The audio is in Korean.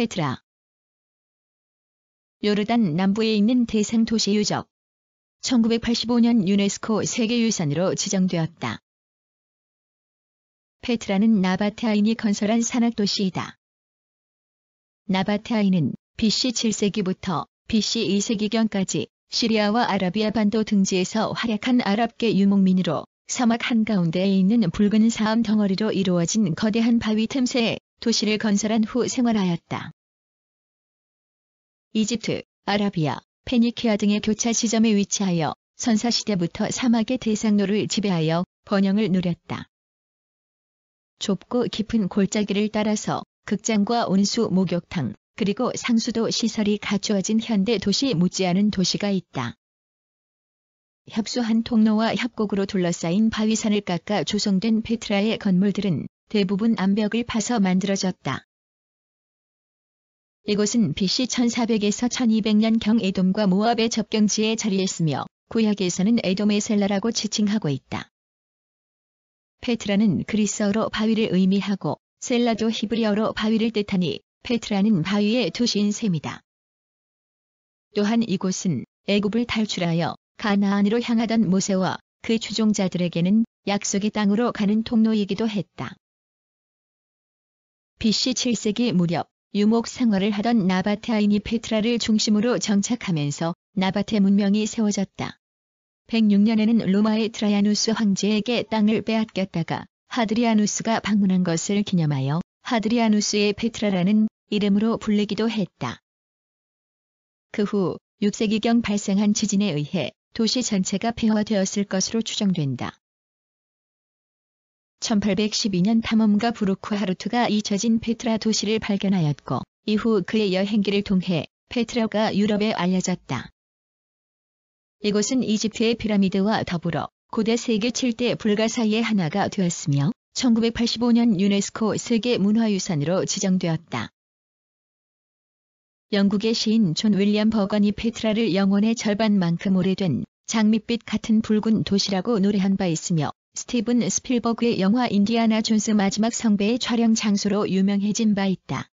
페트라. 요르단 남부에 있는 대상 도시 유적. 1985년 유네스코 세계유산으로 지정되었다. 페트라는 나바테아인이 건설한 산악도시이다. 나바테아인은 BC 7세기부터 BC 2세기경까지 시리아와 아라비아 반도 등지에서 활약한 아랍계 유목민으로 사막 한가운데에 있는 붉은 사암 덩어리로 이루어진 거대한 바위 틈새에 도시를 건설한 후 생활하였다. 이집트, 아라비아, 페니키아 등의 교차 시점에 위치하여 선사시대부터 사막의 대상로를 지배하여 번영을 누렸다. 좁고 깊은 골짜기를 따라서 극장과 온수 목욕탕, 그리고 상수도 시설이 갖추어진 현대 도시 못지않은 도시가 있다. 협소한 통로와 협곡으로 둘러싸인 바위산을 깎아 조성된 페트라의 건물들은 대부분 암벽을 파서 만들어졌다. 이곳은 BC 1400에서 1200년경 에돔과 모압의 접경지에 자리했으며 구약에서는 에돔의 셀라라고 지칭하고 있다. 페트라는 그리스어로 바위를 의미하고 셀라도 히브리어로 바위를 뜻하니 페트라는 바위의 도시인 셈이다. 또한 이곳은 애굽을 탈출하여 가나안으로 향하던 모세와 그 추종자들에게는 약속의 땅으로 가는 통로이기도 했다. BC 7세기 무렵 유목 생활을 하던 나바테아인이 페트라를 중심으로 정착하면서 나바테 문명이 세워졌다. 106년에는 로마의 트라이아누스 황제에게 땅을 빼앗겼다가 하드리아누스가 방문한 것을 기념하여 하드리아누스의 페트라라는 이름으로 불리기도 했다. 그 후 6세기경 발생한 지진에 의해 도시 전체가 폐허되었을 것으로 추정된다. 1812년 탐험가 브루크 하루트가 잊혀진 페트라 도시를 발견하였고 이후 그의 여행기를 통해 페트라가 유럽에 알려졌다. 이곳은 이집트의 피라미드와 더불어 고대 세계 7대 불가 사이의 하나가 되었으며 1985년 유네스코 세계문화유산으로 지정되었다. 영국의 시인 존 윌리엄 버건이 페트라를 영혼의 절반만큼 오래된 장밋빛 같은 붉은 도시라고 노래한 바 있으며 스티븐 스필버그의 영화 인디아나 존스 마지막 성배의 촬영 장소로 유명해진 바 있다.